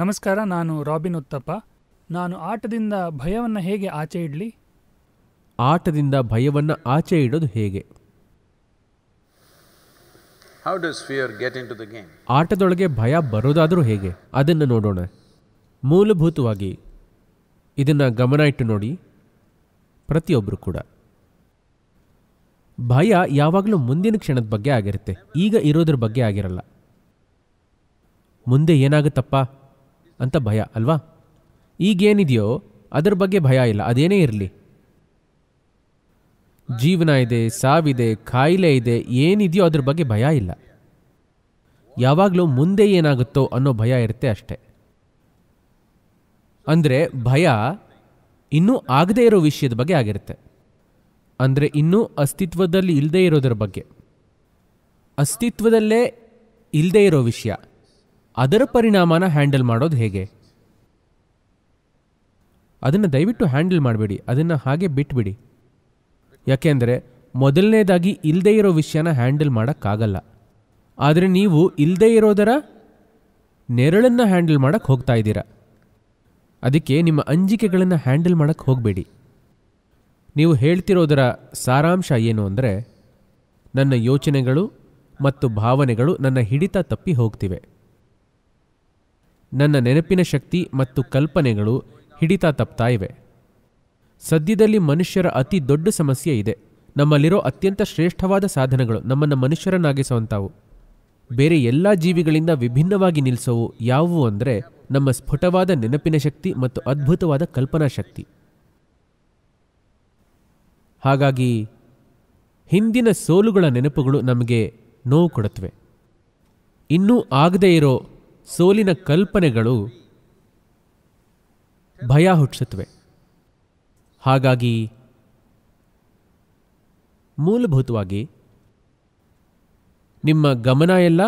ನಮಸ್ಕಾರ ನಾನು ರಾಬಿನ್ ಉತ್ತಪ್ಪ ನಾನು ಆಟದಿಂದ ಭಯವನ್ನು ಹೇಗೆ ಆಚೆ ಇಡಲಿ ಆಟದಿಂದ ಭಯವನ್ನು ಆಚೆ ಇಡೋದು ಹೇಗೆ how does fear get into the game ಆಟದೊಳಗೆ ಭಯ ಬರೋದಾದರೂ ಹೇಗೆ ಅದನ್ನು ನೋಡೋಣ ಮೂಲಭೂತವಾಗಿ ಇದನ್ನು ಗಮನ ಇಟ್ಟು ನೋಡಿ ಪ್ರತಿಯೊಬ್ಬರು ಕೂಡ ಭಯ ಯಾವಾಗಲೂ ಮುಂದಿನ ಕ್ಷಣದ ಬಗ್ಗೆ ಆಗಿರುತ್ತೆ ಈಗ ಇರೋದ್ರ ಬಗ್ಗೆ ಆಗಿರಲ್ಲ ಮುಂದೆ ಏನಾಗುತ್ತಪ್ಪ ಅಂತ ಭಯ ಅಲ್ವಾ ಈಗೇನಿದೆಯೋ ಅದರ ಬಗ್ಗೆ ಭಯ ಇಲ್ಲ ಅದೇನೇ ಇರಲಿ ಜೀವನ ಇದೆ ಸಾವಿದೆ ಕಾಯಿಲೆ ಇದೆ ಏನಿದೆಯೋ ಅದ್ರ ಬಗ್ಗೆ ಭಯ ಇಲ್ಲ ಯಾವಾಗಲೂ ಮುಂದೆ ಏನಾಗುತ್ತೋ ಅನ್ನೋ ಭಯ ಇರುತ್ತೆ ಅಷ್ಟೆ ಅಂದರೆ ಭಯ ಇನ್ನೂ ಆಗದೇ ಇರೋ ವಿಷಯದ ಬಗ್ಗೆ ಆಗಿರುತ್ತೆ ಅಂದರೆ ಇನ್ನೂ ಅಸ್ತಿತ್ವದಲ್ಲಿ ಇಲ್ಲದೇ ಇರೋದ್ರ ಬಗ್ಗೆ ಅಸ್ತಿತ್ವದಲ್ಲೇ ಇಲ್ಲದೇ ಇರೋ ವಿಷಯ ಅದರ ಪರಿಣಾಮನ ಹ್ಯಾಂಡಲ್ ಮಾಡೋದು ಹೇಗೆ ಅದನ್ನು ದಯವಿಟ್ಟು ಹ್ಯಾಂಡಲ್ ಮಾಡಬೇಡಿ ಅದನ್ನು ಹಾಗೆ ಬಿಟ್ಬಿಡಿ ಯಾಕೆಂದರೆ ಮೊದಲನೇದಾಗಿ ಇಲ್ಲದೇ ಇರೋ ವಿಷಯನ ಹ್ಯಾಂಡಲ್ ಮಾಡೋಕ್ಕಾಗಲ್ಲ ಆದರೆ ನೀವು ಇಲ್ಲದೇ ಇರೋದರ ನೆರಳನ್ನು ಹ್ಯಾಂಡಲ್ ಮಾಡೋಕ್ಕೆ ಹೋಗ್ತಾ ಇದ್ದೀರ ಅದಕ್ಕೆ ನಿಮ್ಮ ಅಂಜಿಕೆಗಳನ್ನು ಹ್ಯಾಂಡಲ್ ಮಾಡೋಕ್ಕೆ ಹೋಗಬೇಡಿ ನೀವು ಹೇಳ್ತಿರೋದರ ಸಾರಾಂಶ ಏನು ಅಂದರೆ ನನ್ನ ಯೋಚನೆಗಳು ಮತ್ತು ಭಾವನೆಗಳು ನನ್ನ ಹಿಡಿತ ತಪ್ಪಿ ಹೋಗ್ತಿವೆ ನನ್ನ ನೆನಪಿನ ಶಕ್ತಿ ಮತ್ತು ಕಲ್ಪನೆಗಳು ಹಿಡಿತ ತಪ್ತಾ ಇವೆ ಸದ್ಯದಲ್ಲಿ ಮನುಷ್ಯರ ಅತಿ ದೊಡ್ಡ ಸಮಸ್ಯೆ ಇದೆ ನಮ್ಮಲ್ಲಿರೋ ಅತ್ಯಂತ ಶ್ರೇಷ್ಠವಾದ ಸಾಧನಗಳು ನಮ್ಮನ್ನು ಮನುಷ್ಯರನ್ನಾಗಿಸುವಂಥವು ಬೇರೆ ಎಲ್ಲ ಜೀವಿಗಳಿಂದ ವಿಭಿನ್ನವಾಗಿ ನಿಲ್ಲಿಸೋವು ಯಾವುವು ಅಂದರೆ ನಮ್ಮ ಸ್ಫುಟವಾದ ನೆನಪಿನ ಶಕ್ತಿ ಮತ್ತು ಅದ್ಭುತವಾದ ಕಲ್ಪನಾ ಶಕ್ತಿ ಹಾಗಾಗಿ ಹಿಂದಿನ ಸೋಲುಗಳ ನೆನಪುಗಳು ನಮಗೆ ನೋವು ಕೊಡುತ್ತವೆ ಇನ್ನೂ ಆಗದೇ ಇರೋ ಸೋಲಿನ ಕಲ್ಪನೆಗಳು ಭಯ ಹುಟ್ಟಿಸುತ್ತವೆ ಹಾಗಾಗಿ ಮೂಲಭೂತವಾಗಿ ನಿಮ್ಮ ಗಮನ ಎಲ್ಲ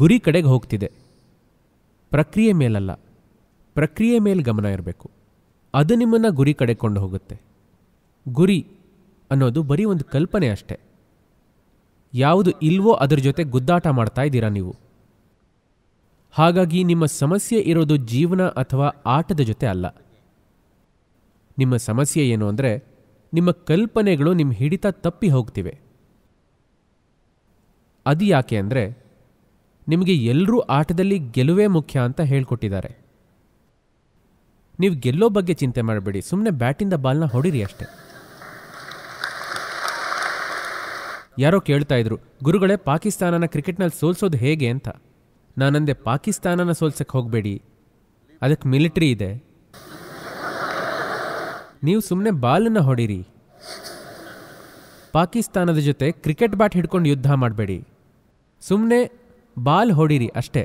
ಗುರಿ ಕಡೆಗೆ ಹೋಗ್ತಿದೆ ಪ್ರಕ್ರಿಯೆ ಮೇಲಲ್ಲ ಪ್ರಕ್ರಿಯೆ ಮೇಲೆ ಗಮನ ಇರಬೇಕು ಅದು ನಿಮ್ಮನ್ನು ಗುರಿ ಕಡೆ ಕೊಂಡು ಹೋಗುತ್ತೆ ಗುರಿ ಅನ್ನೋದು ಬರೀ ಒಂದು ಕಲ್ಪನೆ ಅಷ್ಟೆ ಯಾವುದು ಇಲ್ವೋ ಅದರ ಜೊತೆ ಗುದ್ದಾಟ ಮಾಡ್ತಾ ಇದ್ದೀರಾ ನೀವು ಹಾಗಾಗಿ ನಿಮ್ಮ ಸಮಸ್ಯೆ ಇರೋದು ಜೀವನ ಅಥವಾ ಆಟದ ಜೊತೆ ಅಲ್ಲ ನಿಮ್ಮ ಸಮಸ್ಯೆ ಏನು ಅಂದರೆ ನಿಮ್ಮ ಕಲ್ಪನೆಗಳು ನಿಮ್ಮ ಹಿಡಿತ ತಪ್ಪಿ ಹೋಗ್ತಿವೆ ಅದು ಯಾಕೆ ಅಂದರೆ ನಿಮಗೆ ಎಲ್ಲರೂ ಆಟದಲ್ಲಿ ಗೆಲುವೇ ಮುಖ್ಯ ಅಂತ ಹೇಳ್ಕೊಟ್ಟಿದ್ದಾರೆ ನೀವು ಗೆಲ್ಲೋ ಬಗ್ಗೆ ಚಿಂತೆ ಮಾಡಬೇಡಿ ಸುಮ್ಮನೆ ಬ್ಯಾಟಿಂದ ಬಾಲ್ನ ಹೊಡಿರಿ ಅಷ್ಟೆ ಯಾರೋ ಕೇಳ್ತಾ ಇದ್ರು ಗುರುಗಳೇ ಪಾಕಿಸ್ತಾನನ ಕ್ರಿಕೆಟ್ನಲ್ಲಿ ಸೋಲ್ಸೋದು ಹೇಗೆ ಅಂತ ನಾನಂದೆ ಪಾಕಿಸ್ತಾನನ ಸೋಲ್ಸಕ್ಕೆ ಹೋಗಬೇಡಿ ಅದಕ್ಕೆ ಮಿಲಿಟ್ರಿ ಇದೆ ನೀವು ಸುಮ್ಮನೆ ಬಾಲನ್ನು ಹೊಡಿರಿ ಪಾಕಿಸ್ತಾನದ ಜೊತೆ ಕ್ರಿಕೆಟ್ ಬ್ಯಾಟ್ ಹಿಡ್ಕೊಂಡು ಯುದ್ಧ ಮಾಡಬೇಡಿ ಸುಮ್ಮನೆ ಬಾಲ್ ಹೊಡಿರಿ ಅಷ್ಟೇ